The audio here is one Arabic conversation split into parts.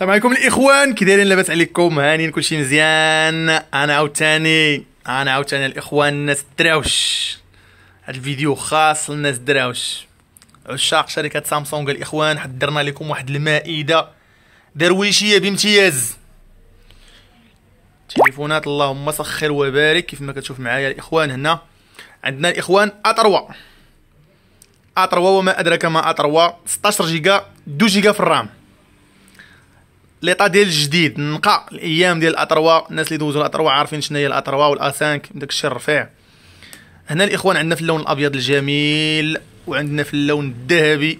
السلام عليكم الاخوان كي دايرين لاباس عليكم هانيين كلشي مزيان انا عاوتاني انا عاوتاني الاخوان الناس الدراوش هاد الفيديو خاص للناس الدراوش عشاق شركه سامسونج الاخوان حضرنا لكم واحد المائده درويشيه بامتياز تليفونات اللهم سخر وبارك كيف ما كتشوف معايا الاخوان هنا عندنا الاخوان اطروا اطروا وما ادراك ما اطروا 16 جيجا 2 جيجا في الرام ليطا ديال الجديد نقى الايام ديال الاطروا الناس اللي دوزوا الاطروا عارفين شنو هي الاطروا والا 5 داك الشيء الرفيع هنا الاخوان عندنا في اللون الابيض الجميل وعندنا في اللون الذهبي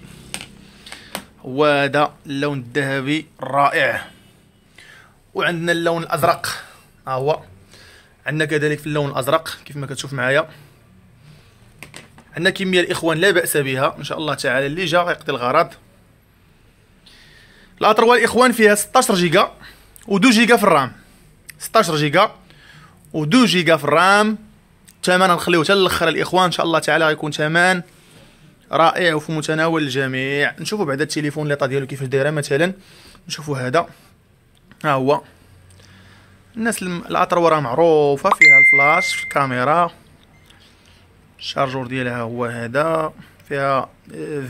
هو هذا اللون الذهبي الرائع وعندنا اللون الازرق ها هو عندنا كذلك في اللون الازرق كيف ما كتشوف معايا عندنا كميه الاخوان لا باس بها ان شاء الله تعالى اللي جا يقضي الغرض الاتروا اخوان فيها 16 جيجا و2 جيجا في الرام 16 جيجا و2 جيجا في الرام ثمن نخليوه حتى الاخر الاخوان ان شاء الله تعالى غيكون ثمن رائع وفي متناول الجميع نشوفوا بعدا التليفون ليطا ديالو كيفاش دايره مثلا نشوفوا هذا ها هو الناس الاطروا راه معروفه فيها الفلاش في الكاميرا الشارجور ديالها هو هذا فيها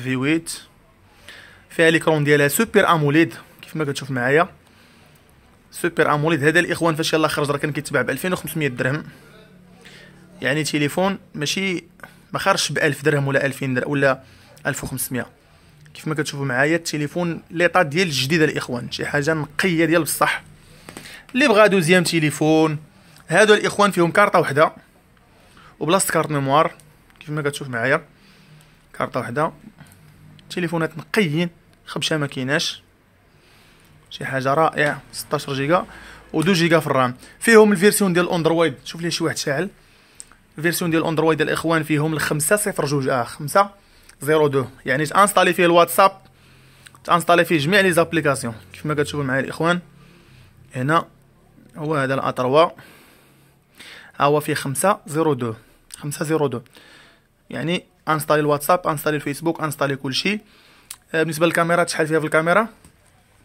في آه، 8 فيها ليكرون ديالها سوبر اموليد كيف ما كتشوف معايا سوبر اموليد هذا الاخوان فاش يلاه خرج راه كان كيتباع ب 2500 درهم يعني تليفون ماشي ما خرجش ب 1000 درهم ولا 2000 درهم ولا 1500 كيف ما كتشوفوا معايا التليفون ليطا ديال الجديده الاخوان شي حاجه نقيه ديال بصح اللي بغا دوزيام تليفون هادو الاخوان فيهم كارطه وحده وبلاصه كارت ميموار كيف ما كتشوف معايا كارطه وحده تليفونات نقيين خمسة ما كيناش شي حاجه رائعه 16 جيجا و2 جيجا في الرام فيهم الفيرسيون ديال اندرويد شوف لي شي واحد شاعل الفيرسيون ديال اندرويد الاخوان فيهم الخمسة صفر جوج اه خمسة زيرو دو يعني تانستالي فيه الواتساب تانستالي فيه جميع لي زابليكاسيون كيف ما كتشوفوا معايا الاخوان هنا هو هذا الاطروا ها هو فيه خمسة زيرو دو خمسة زيرو دو يعني انستالي الواتساب انستالي الفيسبوك انستالي كلشي آه، بالنسبه للكاميرا شحال فيها في الكاميرا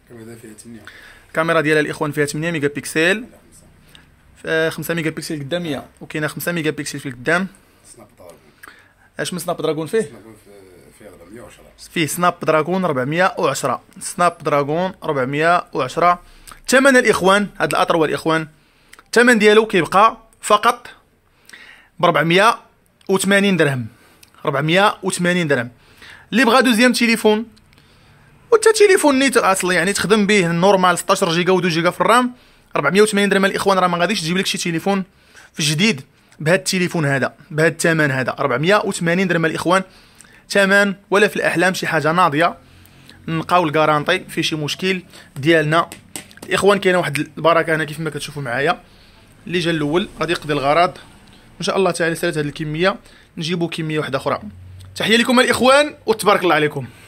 الكاميرا فيها 8 الكاميرا ديال الاخوان فيها 8 ميجا بيكسل 5 آه، ميجا بيكسل قداميه وكاينه 5 ميجا بيكسل في القدام سناب دراغون اش من سناب دراغون فيه فيه 410 فيه سناب دراغون 410 سناب دراغون 410 ثمن الاخوان هذا الاطر والاخوان الثمن ديالو كيبقى فقط ب 480 درهم 480 درهم اللي بغى دوزيام تليفون وتا تليفون نيت اصلا يعني تخدم به نورمال 16 جيجا و2 جيجا في الرام 480 درهم الاخوان راه ما غاديش تجيب لك شي تليفون في جديد بهذا التليفون هذا بهذا الثمن هذا 480 درهم الاخوان ثمن ولا في الاحلام شي حاجه ناضيه نلقاو الكارانطي في شي مشكل ديالنا الاخوان كاينه واحد البركه هنا كيف ما كتشوفوا معايا اللي جا الاول غادي يقضي الغرض ان شاء الله تعالى سالت هذه الكميه نجيبو كميه واحده اخرى تحيه لكم الاخوان وتبارك الله عليكم